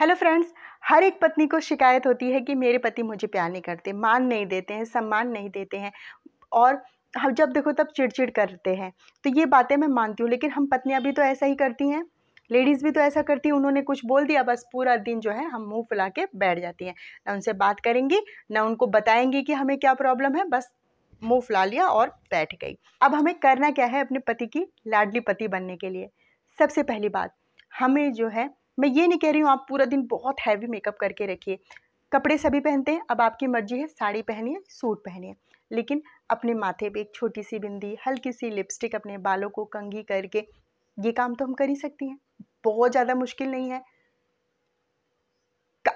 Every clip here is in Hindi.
हेलो फ्रेंड्स हर एक पत्नी को शिकायत होती है कि मेरे पति मुझे प्यार नहीं करते मान नहीं देते हैं सम्मान नहीं देते हैं और हम जब देखो तब चिड़चिड़ करते हैं तो ये बातें मैं मानती हूँ लेकिन हम पत्नियाँ भी तो ऐसा ही करती हैं लेडीज़ भी तो ऐसा करती हैं उन्होंने कुछ बोल दिया बस पूरा दिन जो है हम मुंह फुला के बैठ जाती हैं ना उनसे बात करेंगी ना उनको बताएंगी कि हमें क्या प्रॉब्लम है बस मुंह फुला लिया और बैठ गई अब हमें करना क्या है अपने पति की लाडली पति बनने के लिए सबसे पहली बात हमें जो है मैं ये नहीं कह रही हूँ आप पूरा दिन बहुत हैवी मेकअप करके रखिए कपड़े सभी पहनते हैं अब आपकी मर्जी है साड़ी पहनिए सूट पहनिए लेकिन अपने माथे पे एक छोटी सी बिंदी हल्की सी लिपस्टिक अपने बालों को कंघी करके ये काम तो हम कर ही सकती हैं बहुत ज़्यादा मुश्किल नहीं है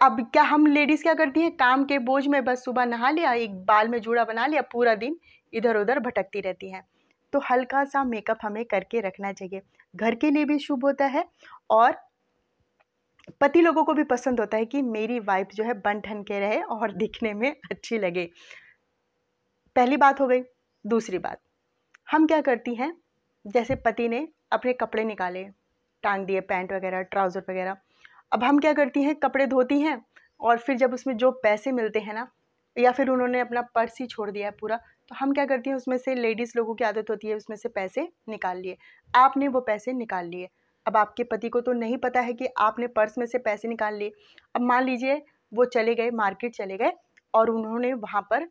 अब क्या हम लेडीज़ क्या करती हैं काम के बोझ में बस सुबह नहा लिया एक बाल में जूड़ा बना लिया पूरा दिन इधर उधर भटकती रहती हैं तो हल्का सा मेकअप हमें करके रखना चाहिए घर के लिए भी शुभ होता है और पति लोगों को भी पसंद होता है कि मेरी वाइफ जो है बन ठन के रहे और दिखने में अच्छी लगे पहली बात हो गई दूसरी बात हम क्या करती हैं जैसे पति ने अपने कपड़े निकाले टांग दिए पैंट वगैरह ट्राउज़र वगैरह अब हम क्या करती हैं कपड़े धोती हैं और फिर जब उसमें जो पैसे मिलते हैं ना या फिर उन्होंने अपना पर्स ही छोड़ दिया है पूरा तो हम क्या करती हैं उसमें से लेडीज़ लोगों की आदत होती है उसमें से पैसे निकाल लिए आपने वो पैसे निकाल लिए अब आपके पति को तो नहीं पता है कि आपने पर्स में से पैसे निकाल लिए अब मान लीजिए वो चले गए मार्केट चले गए और उन्होंने वहाँ पर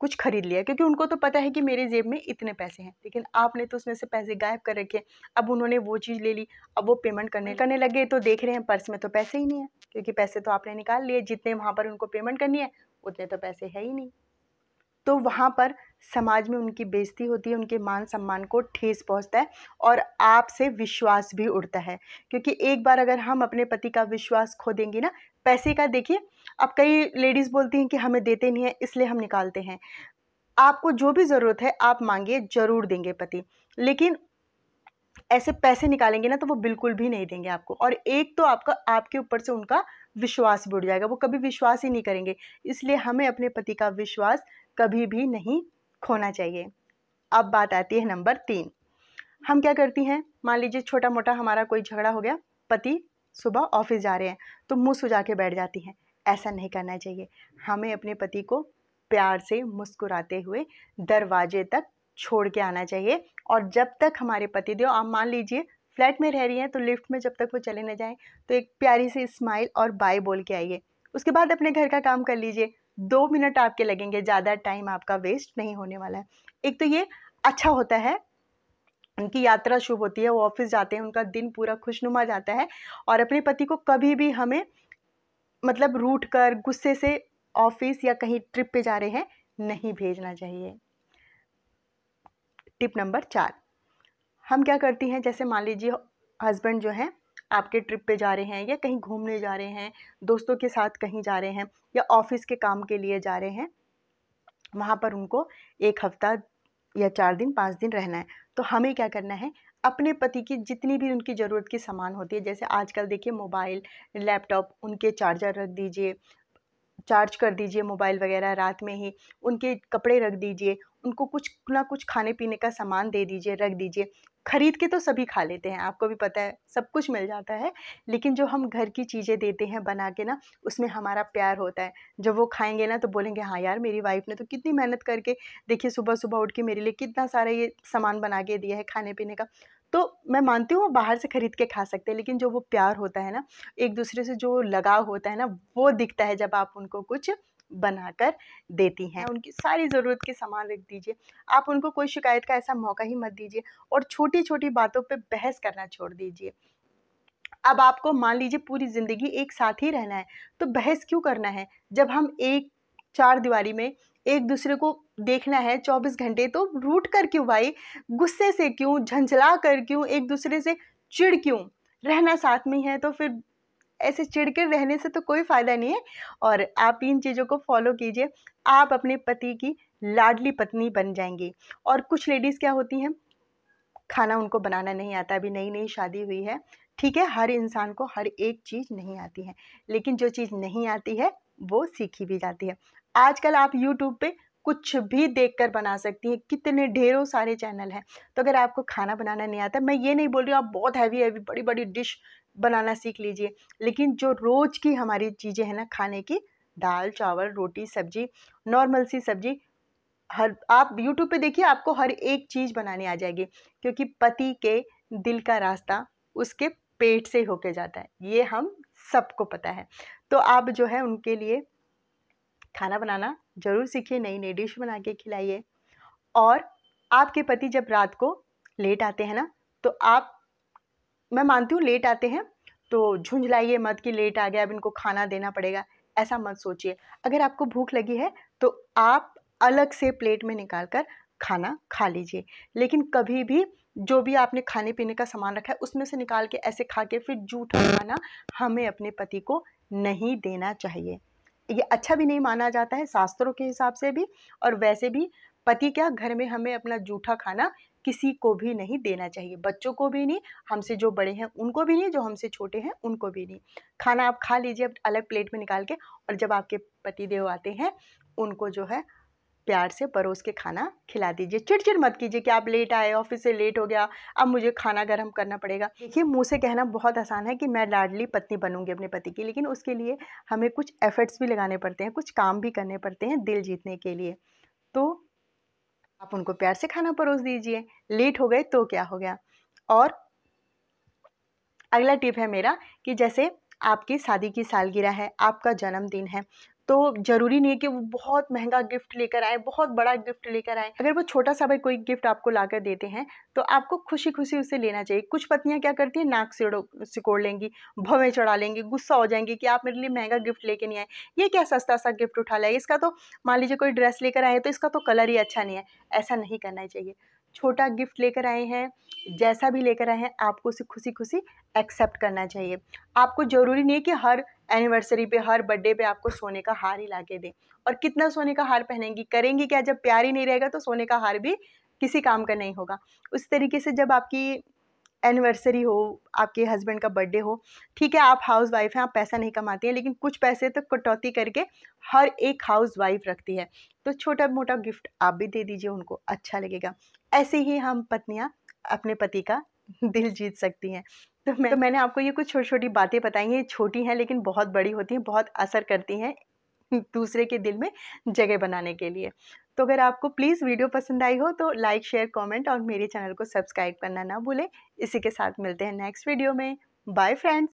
कुछ खरीद लिया क्योंकि उनको तो पता है कि मेरे जेब में इतने पैसे हैं लेकिन आपने तो उसमें से पैसे गायब कर रखे अब उन्होंने वो चीज़ ले ली अब वो पेमेंट करने हम्म। करने लगे तो देख रहे हैं पर्स में तो पैसे ही नहीं है क्योंकि पैसे तो आपने निकाल लिए जितने वहाँ पर उनको पेमेंट करनी है उतने तो पैसे है ही नहीं तो वहाँ पर समाज में उनकी बेइज्जती होती है उनके मान सम्मान को ठेस पहुंचता है और आपसे विश्वास भी उड़ता है क्योंकि एक बार अगर हम अपने पति का विश्वास खो देंगे ना पैसे का देखिए अब कई लेडीज़ बोलती हैं कि हमें देते नहीं हैं इसलिए हम निकालते हैं आपको जो भी ज़रूरत है आप मांगिए ज़रूर देंगे पति लेकिन ऐसे पैसे निकालेंगे ना तो वो बिल्कुल भी नहीं देंगे आपको और एक तो आपका आपके ऊपर से उनका विश्वास भी उड़ जाएगा वो कभी विश्वास ही नहीं करेंगे इसलिए हमें अपने पति का विश्वास कभी भी नहीं खोना चाहिए अब बात आती है नंबर तीन हम क्या करती हैं मान लीजिए छोटा मोटा हमारा कोई झगड़ा हो गया पति सुबह ऑफिस जा रहे हैं तो मुँह सुझा के बैठ जाती हैं ऐसा नहीं करना चाहिए हमें अपने पति को प्यार से मुस्कुराते हुए दरवाजे तक छोड़ के आना चाहिए और जब तक हमारे पति देव आप मान लीजिए फ्लैट में रह रही हैं तो लिफ्ट में जब तक वो चले ना जाएं तो एक प्यारी सी स्माइल और बाय बोल के आइए उसके बाद अपने घर का काम कर लीजिए दो मिनट आपके लगेंगे ज़्यादा टाइम आपका वेस्ट नहीं होने वाला है एक तो ये अच्छा होता है उनकी यात्रा शुभ होती है वो ऑफिस जाते हैं उनका दिन पूरा खुशनुमा जाता है और अपने पति को कभी भी हमें मतलब रूट कर गुस्से से ऑफिस या कहीं ट्रिप पे जा रहे हैं नहीं भेजना चाहिए टिप नंबर चार हम क्या करती हैं जैसे मान लीजिए हस्बैंड जो हैं आपके ट्रिप पे जा रहे हैं या कहीं घूमने जा रहे हैं दोस्तों के साथ कहीं जा रहे हैं या ऑफिस के काम के लिए जा रहे हैं वहाँ पर उनको एक हफ्ता या चार दिन पाँच दिन रहना है तो हमें क्या करना है अपने पति की जितनी भी उनकी ज़रूरत की सामान होती है जैसे आजकल देखिए मोबाइल लैपटॉप उनके चार्जर रख दीजिए चार्ज कर दीजिए मोबाइल वगैरह रात में ही उनके कपड़े रख दीजिए उनको कुछ ना कुछ खाने पीने का सामान दे दीजिए रख दीजिए खरीद के तो सभी खा लेते हैं आपको भी पता है सब कुछ मिल जाता है लेकिन जो हम घर की चीज़ें देते हैं बना के ना उसमें हमारा प्यार होता है जब वो खाएंगे ना तो बोलेंगे हाँ यार मेरी वाइफ ने तो कितनी मेहनत करके देखिए सुबह सुबह उठ के मेरे लिए कितना सारा ये सामान बना के दिया है खाने पीने का तो मैं मानती हूँ बाहर से ख़रीद के खा सकते हैं लेकिन जो वो प्यार होता है ना एक दूसरे से जो लगाव होता है ना वो दिखता है जब आप उनको कुछ बनाकर देती हैं उनकी सारी ज़रूरत के सामान रख दीजिए आप उनको कोई शिकायत का ऐसा मौका ही मत दीजिए और छोटी छोटी बातों पे बहस करना छोड़ दीजिए अब आपको मान लीजिए पूरी ज़िंदगी एक साथ ही रहना है तो बहस क्यों करना है जब हम एक चार दीवारी में एक दूसरे को देखना है चौबीस घंटे तो रूट कर क्यों भाई गुस्से से क्यों झंझला कर क्यों एक दूसरे से चिड़ क्यों रहना साथ में ही है तो फिर ऐसे चिड़ के रहने से तो कोई फ़ायदा नहीं है और आप इन चीज़ों को फॉलो कीजिए आप अपने पति की लाडली पत्नी बन जाएंगी और कुछ लेडीज़ क्या होती हैं खाना उनको बनाना नहीं आता अभी नई नई शादी हुई है ठीक है हर इंसान को हर एक चीज़ नहीं आती है लेकिन जो चीज़ नहीं आती है वो सीखी भी जाती है आजकल आप यूट्यूब पे कुछ भी देखकर बना सकती हैं कितने ढेरों सारे चैनल हैं तो अगर आपको खाना बनाना नहीं आता मैं ये नहीं बोल रही हूँ आप बहुत हैवी हैवी बड़ी बड़ी डिश बनाना सीख लीजिए लेकिन जो रोज़ की हमारी चीज़ें हैं ना खाने की दाल चावल रोटी सब्जी नॉर्मल सी सब्जी हर आप यूट्यूब पे देखिए आपको हर एक चीज़ बनानी आ जाएगी क्योंकि पति के दिल का रास्ता उसके पेट से होके जाता है ये हम सबको पता है तो आप जो है उनके लिए खाना बनाना ज़रूर सीखिए नई नई डिश बना के खिलाइए और आपके पति जब रात को लेट आते हैं ना तो आप मैं मानती हूँ लेट आते हैं तो झुंझलाइए मत कि लेट आ गया अब इनको खाना देना पड़ेगा ऐसा मत सोचिए अगर आपको भूख लगी है तो आप अलग से प्लेट में निकाल कर खाना खा लीजिए लेकिन कभी भी जो भी आपने खाने पीने का सामान रखा है उसमें से निकाल के ऐसे खा के फिर जूठा खाना हमें अपने पति को नहीं देना चाहिए ये अच्छा भी नहीं माना जाता है शास्त्रों के हिसाब से भी और वैसे भी पति क्या घर में हमें अपना जूठा खाना किसी को भी नहीं देना चाहिए बच्चों को भी नहीं हमसे जो बड़े हैं उनको भी नहीं जो हमसे छोटे हैं उनको भी नहीं खाना आप खा लीजिए अलग प्लेट में निकाल के और जब आपके पति देव आते हैं उनको जो है प्यार से परोस के खाना खिला दीजिए चिड़चिड़ मत कीजिए कि आप लेट आए ऑफिस से लेट हो गया अब मुझे खाना गर्म करना पड़ेगा देखिए मुँह से कहना बहुत आसान है कि मैं लाडली पत्नी बनूंगी अपने पति की लेकिन उसके लिए हमें कुछ एफर्ट्स भी लगाने पड़ते हैं कुछ काम भी करने पड़ते हैं दिल जीतने के लिए तो आप उनको प्यार से खाना परोस दीजिए लेट हो गए तो क्या हो गया और अगला टिप है मेरा कि जैसे आपकी शादी की सालगिरह है आपका जन्मदिन है तो ज़रूरी नहीं है कि वो बहुत महंगा गिफ्ट लेकर आए बहुत बड़ा गिफ्ट लेकर आए अगर वो छोटा सा भाई कोई गिफ्ट आपको ला कर देते हैं तो आपको खुशी खुशी उसे लेना चाहिए कुछ पत्नियां क्या करती हैं नाक सिड़ो सिकोड़ लेंगी भवें चढ़ा लेंगी गुस्सा हो जाएंगी कि आप मेरे लिए महंगा गिफ्ट लेके नहीं आए ये क्या सस्ता सा गिफ्ट उठा लाए इसका तो मान लीजिए कोई ड्रेस लेकर आए तो इसका तो कलर ही अच्छा नहीं है ऐसा नहीं करना चाहिए छोटा गिफ्ट लेकर आए हैं जैसा भी लेकर आए हैं आपको उसे खुशी खुशी एक्सेप्ट करना चाहिए आपको ज़रूरी नहीं है कि हर एनिवर्सरी पे हर बर्थडे पे आपको सोने का हार ही ला के दें और कितना सोने का हार पहनेंगी करेंगी क्या जब प्यार ही नहीं रहेगा तो सोने का हार भी किसी काम का नहीं होगा उस तरीके से जब आपकी एनिवर्सरी हो आपके हस्बैंड का बर्थडे हो ठीक है आप हाउस वाइफ हैं आप पैसा नहीं कमाती हैं लेकिन कुछ पैसे तो कटौती करके हर एक हाउस वाइफ रखती है तो छोटा मोटा गिफ्ट आप भी दे दीजिए उनको अच्छा लगेगा ऐसे ही हम पत्नियाँ अपने पति का दिल जीत सकती हैं तो मैं तो मैंने आपको ये कुछ छोटी छोटी बातें बताई हैं छोटी हैं लेकिन बहुत बड़ी होती हैं बहुत असर करती हैं दूसरे के दिल में जगह बनाने के लिए तो अगर आपको प्लीज़ वीडियो पसंद आई हो तो लाइक शेयर कमेंट और मेरे चैनल को सब्सक्राइब करना ना भूलें इसी के साथ मिलते हैं नेक्स्ट वीडियो में बाय फ्रेंड्स